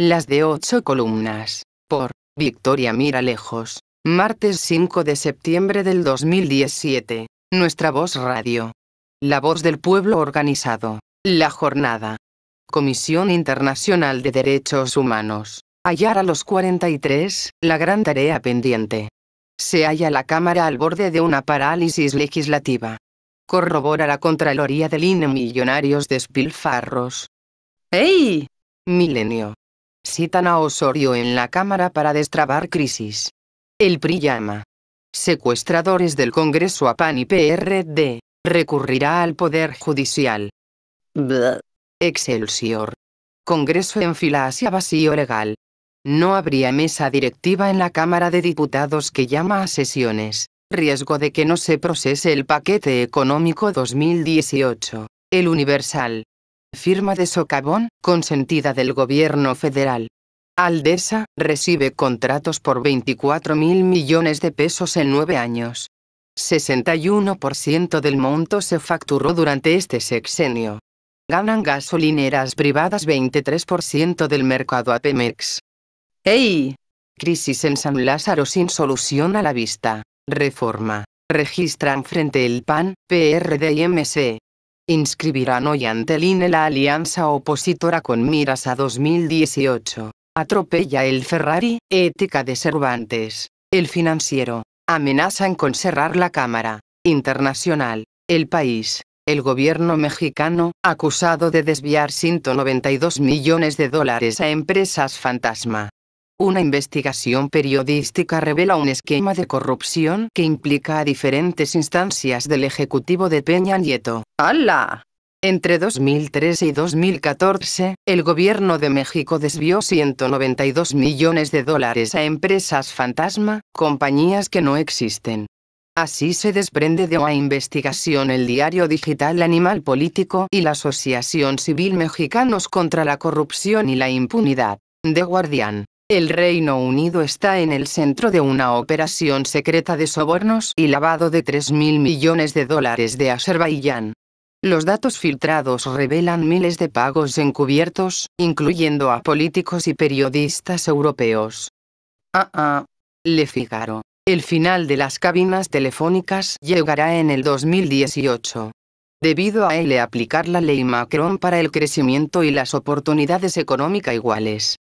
Las de ocho columnas. Por Victoria Mira Lejos. Martes 5 de septiembre del 2017. Nuestra voz radio. La voz del pueblo organizado. La jornada. Comisión Internacional de Derechos Humanos. Hallar a los 43, la gran tarea pendiente. Se halla la Cámara al borde de una parálisis legislativa. Corrobora la Contraloría del INE Millonarios despilfarros. ¡Ey! Milenio. Citan a Osorio en la Cámara para destrabar crisis. El PRI llama. Secuestradores del Congreso a PAN y PRD. Recurrirá al Poder Judicial. Excelsior. Congreso en fila hacia vacío legal. No habría mesa directiva en la Cámara de Diputados que llama a sesiones. Riesgo de que no se procese el paquete económico 2018. El Universal firma de socavón, consentida del gobierno federal. Aldesa, recibe contratos por 24 mil millones de pesos en nueve años. 61% del monto se facturó durante este sexenio. Ganan gasolineras privadas 23% del mercado a Pemex. ¡Ey! Crisis en San Lázaro sin solución a la vista. Reforma. Registran frente el PAN, PRD y MC inscribirán hoy ante e la alianza opositora con miras a 2018. Atropella el Ferrari, ética de Cervantes. El financiero. Amenazan con cerrar la Cámara. Internacional. El país. El gobierno mexicano, acusado de desviar 192 millones de dólares a empresas fantasma. Una investigación periodística revela un esquema de corrupción que implica a diferentes instancias del Ejecutivo de Peña Nieto. ¡Hala! Entre 2013 y 2014, el gobierno de México desvió 192 millones de dólares a empresas fantasma, compañías que no existen. Así se desprende de una investigación el diario digital Animal Político y la Asociación Civil Mexicanos contra la Corrupción y la Impunidad, de Guardian. El Reino Unido está en el centro de una operación secreta de sobornos y lavado de 3.000 millones de dólares de Azerbaiyán. Los datos filtrados revelan miles de pagos encubiertos, incluyendo a políticos y periodistas europeos. Ah, ah, Le Figaro. El final de las cabinas telefónicas llegará en el 2018. Debido a él aplicar la ley Macron para el crecimiento y las oportunidades económicas iguales.